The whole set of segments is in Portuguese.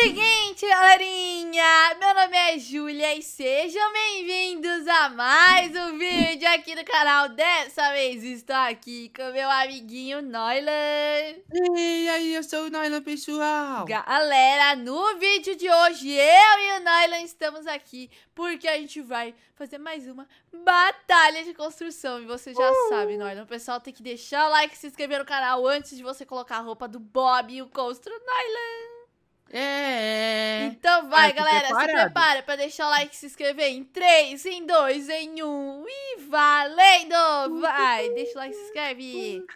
Seguinte, galerinha! Meu nome é Julia e sejam bem-vindos a mais um vídeo aqui no canal. Dessa vez estou aqui com meu amiguinho Noilan. E aí, eu sou o Noilan, pessoal! Galera, no vídeo de hoje, eu e o Noilan estamos aqui porque a gente vai fazer mais uma batalha de construção. E você já uh. sabe, Noilan, o pessoal tem que deixar o like e se inscrever no canal antes de você colocar a roupa do Bob e o Constru Noilan. É, é. Então vai, é, galera, se prepara pra deixar o like e se inscrever em 3, em 2, em 1 e valendo! Vai, deixa o like e se inscreve.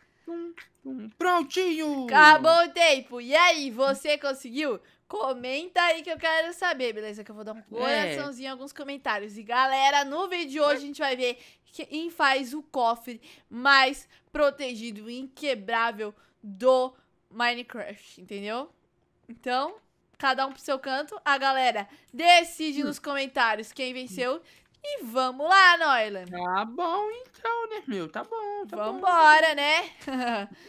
Prontinho! Acabou o tempo. E aí, você conseguiu? Comenta aí que eu quero saber, beleza? Que eu vou dar um é. coraçãozinho em alguns comentários. E galera, no vídeo de hoje a gente vai ver quem faz o cofre mais protegido e inquebrável do Minecraft, entendeu? Então, cada um pro seu canto. A galera decide hum. nos comentários quem venceu. Hum. E vamos lá, Noila. Tá bom, então, né, meu? Tá bom, tá Vambora, bom. né?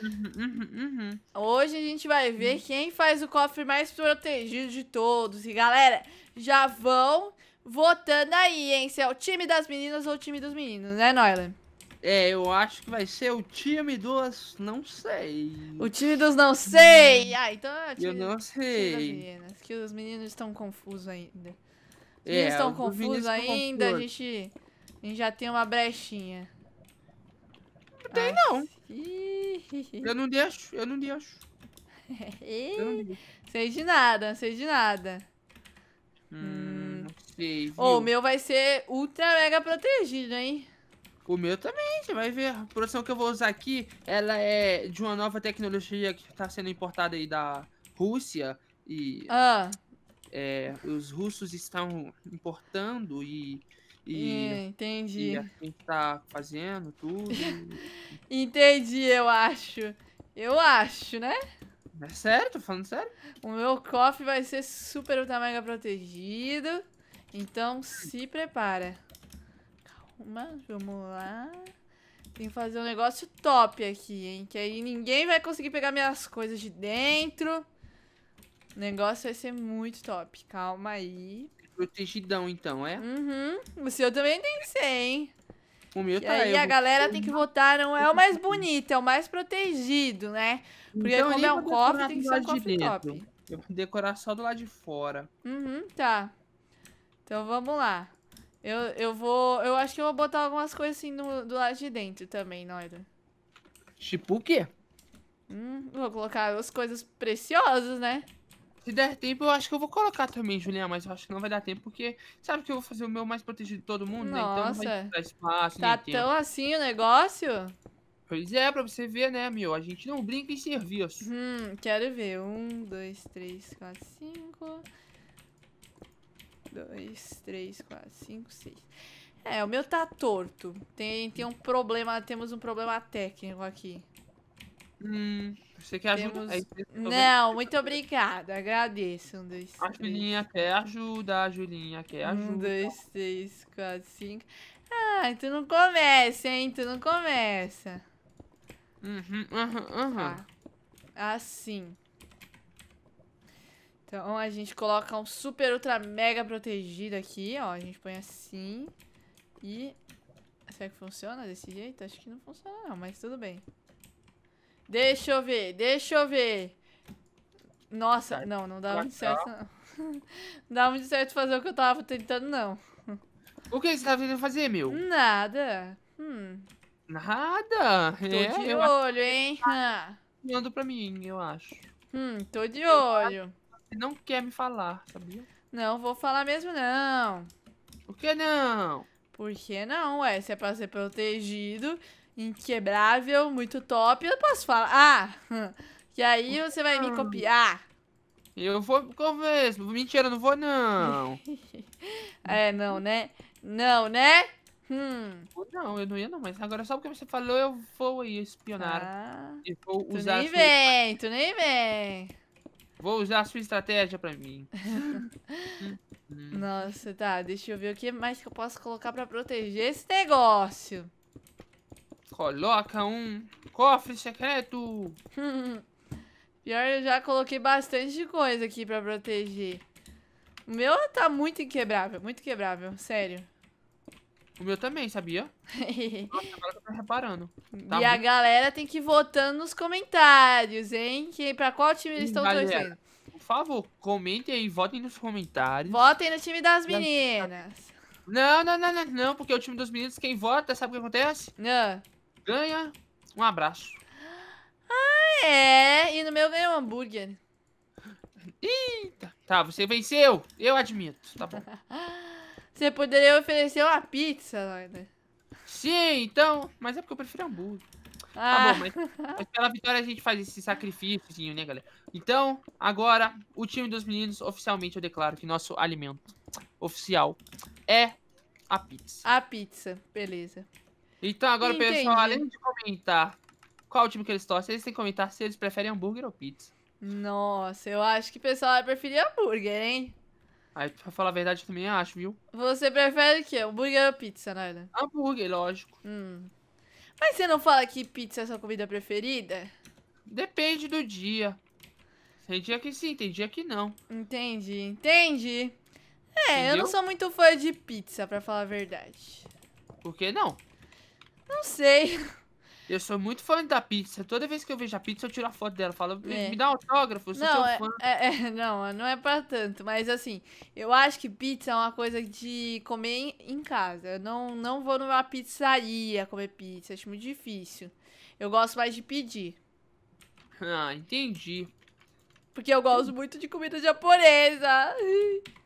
uhum, uhum, uhum. Hoje a gente vai ver hum. quem faz o cofre mais protegido de todos. E, galera, já vão votando aí, hein? Se é o time das meninas ou o time dos meninos, né, Noila? É, eu acho que vai ser o time dos não sei. O time dos não sei! Hum. Ah, então é o time, Eu não sei. que os meninos estão confusos ainda. Os é, meninos estão confusos ainda, a, gente, a gente já tem uma brechinha. Não tem, não. Eu não deixo, eu não deixo. eu não deixo. sei de nada, sei de nada. Hum, hum. não sei. oh, o meu vai ser ultra mega protegido, hein? O meu também, você vai ver. A produção que eu vou usar aqui, ela é de uma nova tecnologia que está sendo importada aí da Rússia. E ah. é, os russos estão importando e... E, é, entendi. E a gente tá fazendo tudo. entendi, eu acho. Eu acho, né? É sério? Tô falando sério? O meu cofre vai ser super ultra mega protegido. Então se prepara. Mas vamos lá. Tem que fazer um negócio top aqui, hein? Que aí ninguém vai conseguir pegar minhas coisas de dentro. O negócio vai ser muito top. Calma aí. É protegidão, então, é? Uhum. O seu também tem que ser, hein? O meu e tá aí. E a galera vou... tem que votar, não é o mais bonito, é o mais protegido, né? Porque então, como é um cofre, tem que ser um cofre de top. Eu vou decorar só do lado de fora. Uhum, tá. Então vamos lá. Eu, eu vou. Eu acho que eu vou botar algumas coisas assim no, do lado de dentro também, Noida. Tipo o quê? Hum, vou colocar as coisas preciosas, né? Se der tempo, eu acho que eu vou colocar também, Juliana, mas eu acho que não vai dar tempo, porque sabe que eu vou fazer o meu mais protegido de todo mundo, Nossa. né? Então não vai dar espaço, Tá tão tempo. assim o negócio? Pois é, pra você ver, né, meu? A gente não brinca em serviço. Hum, quero ver. Um, dois, três, quatro, cinco dois, três, quatro, cinco, seis. É, o meu tá torto. Tem, tem um problema, temos um problema técnico aqui. Hum, você quer temos... ajuda? Não, muito obrigada, agradeço. Um, dois, a três. Julinha quer ajudar, a Julinha quer ajuda. Um, dois, três, quatro, cinco. Ah, tu não começa, hein? Tu não começa. Uhum, uhum, uhum. Tá. Assim. Então a gente coloca um super ultra mega protegido aqui, ó. A gente põe assim. E... Será que funciona desse jeito? Acho que não funciona não, mas tudo bem. Deixa eu ver, deixa eu ver. Nossa, tá não, não dá muito certo não. não dá muito certo fazer o que eu tava tentando não. O que você tava tá tentando fazer, meu? Nada. Hum. Nada? Tô é, de olho, acho... hein? Manda ah. tá pra mim, eu acho. Hum, tô de olho. Você não quer me falar, sabia? Não vou falar mesmo, não. Por que não? Por que não? Ué, se é pra ser protegido, inquebrável, muito top, eu posso falar. Ah! E aí você vai me ah. copiar. Eu vou mesmo. Mentira, não vou, não. é, não, né? Não, né? Hum. Não, eu não ia não, mas agora só porque você falou, eu vou aí espionar. Ah, e vou usar tu nem vem, tu nem vem. Vou usar a sua estratégia pra mim. Nossa, tá. Deixa eu ver o que mais que eu posso colocar pra proteger esse negócio. Coloca um cofre secreto. Pior, eu já coloquei bastante de coisa aqui pra proteger. O meu tá muito inquebrável, muito quebrável, sério. O meu também, sabia? Nossa, agora eu tô reparando. Tá e a galera tem que ir votando nos comentários, hein? Que, pra qual time eles estão torcendo. Por favor, comentem aí, votem nos comentários. Votem no time das meninas. Não, não, não, não, não, porque o time dos meninos, quem vota, sabe o que acontece? Não. Ganha um abraço. Ah, é. E no meu ganhou um hambúrguer. Eita. Tá, você venceu. Eu admito. Tá bom. Você poderia oferecer uma pizza, né? Sim, então. Mas é porque eu prefiro hambúrguer. Tá ah. Tá bom, mas, mas, pela vitória a gente faz esse sacrifíciozinho, né, galera? Então, agora, o time dos meninos, oficialmente eu declaro que nosso alimento oficial é a pizza. A pizza, beleza. Então, agora, Entendi. pessoal, além de comentar qual time que eles torcem, eles têm que comentar se eles preferem hambúrguer ou pizza. Nossa, eu acho que o pessoal vai preferir hambúrguer, hein? Aí, pra falar a verdade, eu também acho, viu? Você prefere o quê? Hambúrguer ou pizza, Naila? Hambúrguer, lógico. Hum. Mas você não fala que pizza é sua comida preferida? Depende do dia. Tem dia que sim, tem dia que não. Entendi, entendi. É, Entendeu? eu não sou muito fã de pizza, pra falar a verdade. Por que não? Não sei. Eu sou muito fã da pizza. Toda vez que eu vejo a pizza, eu tiro a foto dela. Falo, é. me dá um autógrafo, eu sou não, seu é, fã. É, é, não, não é pra tanto. Mas assim, eu acho que pizza é uma coisa de comer em casa. Eu não, não vou numa pizzaria comer pizza. Acho muito difícil. Eu gosto mais de pedir. Ah, entendi. Porque eu gosto muito de comida japonesa.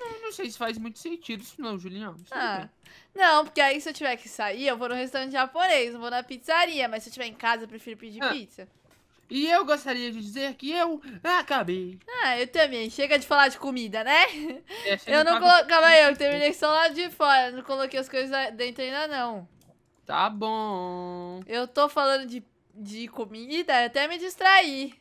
Eu é, não sei se faz muito sentido isso não, Julião. Ah. Não, porque aí se eu tiver que sair, eu vou no restaurante japonês, eu vou na pizzaria, mas se eu estiver em casa, eu prefiro pedir ah. pizza. E eu gostaria de dizer que eu acabei. Ah, eu também. Chega de falar de comida, né? É, eu não coloquei. Calma eu terminei só lá de fora. Não coloquei as coisas dentro ainda, não. Tá bom. Eu tô falando de, de comida, até me distrair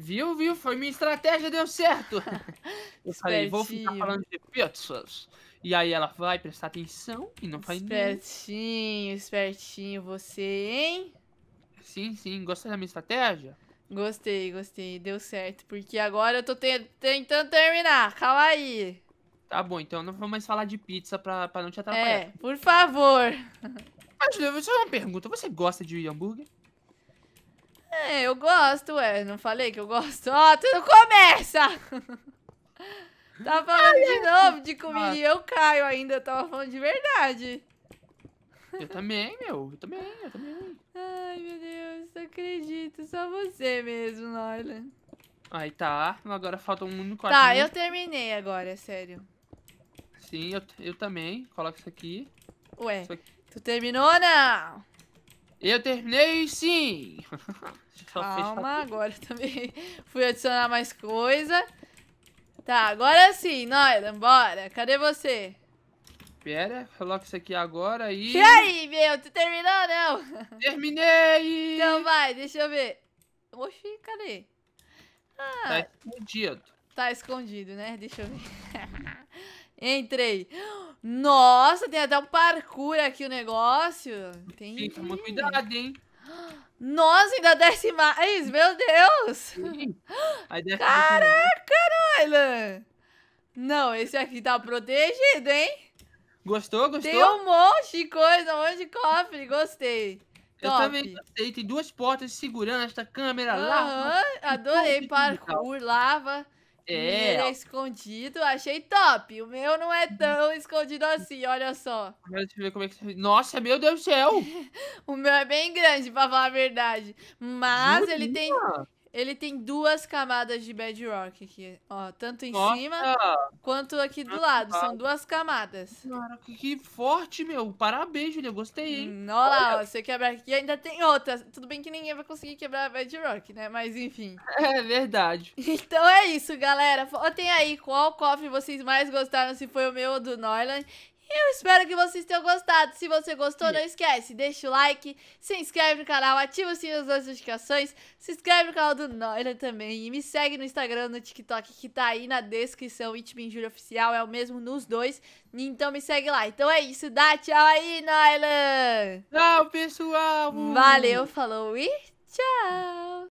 Viu, viu? Foi minha estratégia, deu certo. eu falei, vou ficar falando de pizzas E aí ela vai prestar atenção e não faz nada. Espertinho, espertinho você, hein? Sim, sim. Gostou da minha estratégia? Gostei, gostei. Deu certo. Porque agora eu tô te tentando terminar. Calma aí. Tá bom, então não vou mais falar de pizza pra, pra não te é, atrapalhar. É, por favor. Mas deixa eu uma pergunta. Você gosta de hambúrguer? É, eu gosto, ué. Não falei que eu gosto? Ó, oh, tudo começa! tava tá falando de novo de comida ah. e eu caio ainda. Eu tava falando de verdade. Eu também, meu. Eu também, eu também. Ai, meu Deus, não acredito. Só você mesmo, Laila. Aí tá. Agora falta um único Tá, eu terminei agora, é sério. Sim, eu, eu também. Coloca isso aqui. Ué, isso aqui. tu terminou ou não? Eu terminei sim! Calma, agora também fui adicionar mais coisa. Tá, agora sim, Noida, bora. Cadê você? Pera, coloca isso aqui agora e... E aí, meu? Tu terminou não? Terminei! Então vai, deixa eu ver. Oxi, cadê? Tá ah, tá escondido. Tá escondido, né? Deixa eu ver. Entrei. Nossa, tem até um parkour aqui o negócio. Tem que tomar cuidado, hein? Nossa, ainda desce mais, meu Deus! Desce Caraca, Noylan! Não, esse aqui tá protegido, hein? Gostou, gostou? Tem um monte de coisa, um monte de cofre, gostei. Eu Top. também gostei, tem duas portas segurando esta câmera, uhum, lava. Adorei, então, parkour, lava. É. Ele é escondido, achei top. O meu não é tão escondido assim, olha só. deixa eu ver como é que. Tá. Nossa, meu Deus do céu! o meu é bem grande, pra falar a verdade. Mas ele tem. Ele tem duas camadas de bedrock aqui, ó. Tanto em Nossa! cima quanto aqui do Nossa, lado. São duas camadas. Cara, que, forte, meu. Parabéns, Julia. Gostei, hein? Hum, olha lá, ó, você quebra aqui. E ainda tem outra. Tudo bem que ninguém vai conseguir quebrar a bedrock, né? Mas enfim. É verdade. Então é isso, galera. Votem aí qual cofre vocês mais gostaram, se foi o meu ou do Norland. Eu espero que vocês tenham gostado. Se você gostou, não esquece, deixa o like, se inscreve no canal, ativa o sininho das notificações, se inscreve no canal do Noira também e me segue no Instagram, no TikTok, que tá aí na descrição, Júlio Oficial, é o mesmo nos dois. Então me segue lá. Então é isso, dá tchau aí, Noira! Tchau, pessoal! Valeu, falou e tchau!